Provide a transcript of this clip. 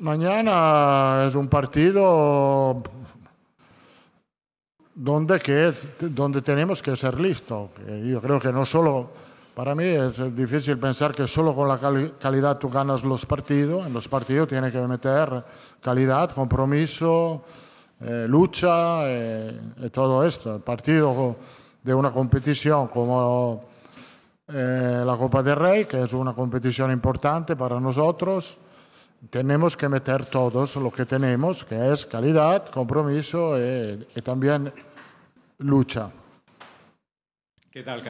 Mañana es un partido donde, que, donde tenemos que ser listos. Yo creo que no solo, para mí es difícil pensar que solo con la calidad tú ganas los partidos. En los partidos tiene que meter calidad, compromiso, eh, lucha eh, y todo esto. El partido de una competición como eh, la Copa del Rey, que es una competición importante para nosotros tenemos que meter todos lo que tenemos, que es calidad, compromiso eh, y, también lucha. ¿Qué tal?